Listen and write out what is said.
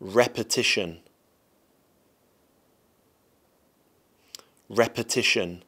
repetition repetition